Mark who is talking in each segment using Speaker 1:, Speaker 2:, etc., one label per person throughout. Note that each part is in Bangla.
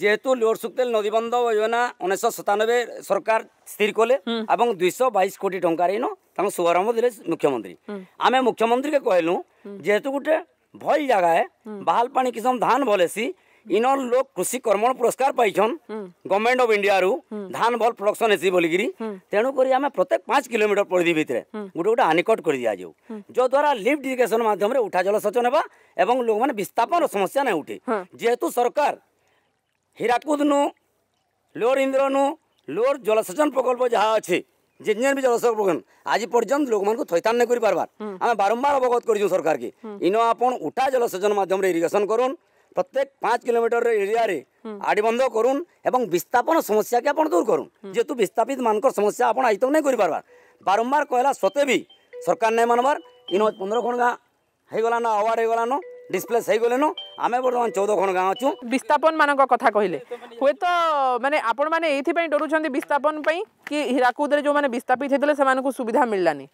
Speaker 1: যেহেতু লোড সুক্তেল নদীবন্ধ যোজনা উনিশশো সতানবে সরকার স্থির কলে এবং দুইশ বাইশ কোটি টঙ্কার ইন তাঁর শুভারম্ভ দিলে মুখ্যমন্ত্রী আমি মুখ্যমন্ত্রীকে কহিলু যেহেতু গোটে ভল জায়গায় বাহাল পানি কিসম ধান ভলেসি ইনর লোক কৃষি কর্মণ পুরস্কার পাইছন গভর্নমেন্ট অফ ইন্ডিয়া রু ধান ভাল প্রডকশন হেসি বলিকি তেণু করে আমি প্রত্যেক পাঁচ কিলোমিটার পরিধি ভিতরে গোটে গোটে আনিকট করে দিয়া যাও যদ্বারা লিফ্ট ইরিগেশন মাধ্যমে উঠা জলসেচন হওয়া এবং লোক মানে বিস্থাপন সমস্যা না উঠে যেহেতু সরকার হীরাকুদ ହୀରାକୁଦ ନୁ ଲୋର୍ ଇନ୍ଦ୍ର ନୁ ଲୋର୍ ଜଳସେଚନ ପ୍ରକଳ୍ପ ଯାହା ଅଛି জলসেচন প্রকল্প আজ পর্যন্ত লোক মানুষ ଲୋକମାନଙ୍କୁ ଥଇଥାନ করে କରିପାରବାର୍ আমি বারম্বার অবগত କରିଛୁ সরকারকে ইন আপন উঠা জলসেচন মাধ্যমে ইরিগেশন করুন প্রত্যেক পাঁচ কিলোমিটার এরিয়ারে আড়ি বন্ধ করুন এবং বিস্থাপন সমস্যাকে আপনার দূর করুন যেহেতু বিস্থাপিত মান সমস্যা আপনার আয়ত্ত নাই করে পারবার বারম্বার কহিলা সত্ত্বে বি সরকার নাই মানবার ইন পনেরো খণ গাঁ হয়ে গলান আওয়ার্ড হয়ে গলান ডিসপ্লেস হয়ে গলেন ଆମେ ବର୍ତ୍ତମାନ ଚଉଦ ଖଣ୍ଡ ଗାଁ ଅଛୁ ବିସ୍ଥାପନମାନଙ୍କ କଥା କହିଲେ
Speaker 2: ହୁଏତ ମାନେ ଆପଣମାନେ ଏଇଥିପାଇଁ ଡରୁଛନ୍ତି ବିସ୍ଥାପନ ପାଇଁ କି ହୀରାକୁଦରେ ଯେଉଁମାନେ ବିସ୍ଥାପିତ ହେଇଥିଲେ ସେମାନଙ୍କୁ ସୁବିଧା ମିଳିଲାନି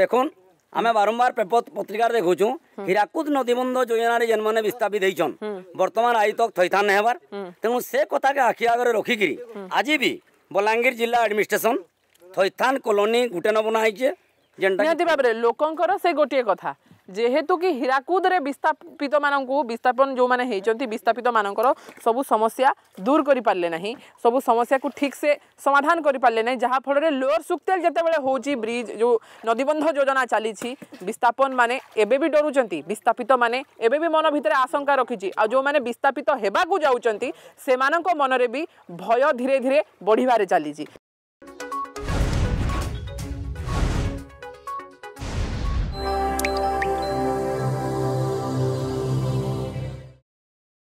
Speaker 1: ଦେଖୁନ୍ ଆମେ ବାରମ୍ବାର ପତ୍ରିକାର ଦେଖୁଛୁ ହୀରାକୁଦ ନଦୀବନ୍ଧ ଯୋଜନାରେ ଯେନ୍ମାନେ ବିସ୍ଥାପିତ ହେଇଛନ୍ ବର୍ତ୍ତମାନ ଆଜି ତକ୍ ଥଇଥାନ ହେବାର ତେଣୁ ସେ କଥାକେ ଆଖି ଆଗରେ ରଖିକିରି ଆଜି ବି ବଲାଙ୍ଗୀର ଜିଲ୍ଲା ଆଡମିନିଷ୍ଟ୍ରେସନ
Speaker 2: ଥଇଥାନ କଲୋନି ଗୋଟେ ନ ବନା ହେଇଛେ ନିହାତି ଭାବରେ ଲୋକଙ୍କର ସେ ଗୋଟିଏ କଥା ଯେହେତୁ କି ହୀରାକୁଦରେ ବିସ୍ଥାପିତମାନଙ୍କୁ ବିସ୍ଥାପନ ଯେଉଁମାନେ ହେଇଛନ୍ତି ବିସ୍ଥାପିତମାନଙ୍କର ସବୁ ସମସ୍ୟା ଦୂର କରିପାରିଲେ ନାହିଁ ସବୁ ସମସ୍ୟାକୁ ଠିକ୍ସେ ସମାଧାନ କରିପାରିଲେ ନାହିଁ ଯାହାଫଳରେ ଲୋଅର ସୁକ୍ତେଲ ଯେତେବେଳେ ହେଉଛି ବ୍ରିଜ୍ ଯେଉଁ ନଦୀବନ୍ଧ ଯୋଜନା ଚାଲିଛି ବିସ୍ଥାପନମାନେ ଏବେ ବି ଡରୁଛନ୍ତି ବିସ୍ଥାପିତମାନେ ଏବେ ବି ମନ ଭିତରେ ଆଶଙ୍କା ରଖିଛି ଆଉ ଯେଉଁମାନେ ବିସ୍ଥାପିତ ହେବାକୁ ଯାଉଛନ୍ତି ସେମାନଙ୍କ ମନରେ ବି ଭୟ ଧୀରେ ଧୀରେ ବଢ଼ିବାରେ ଚାଲିଛି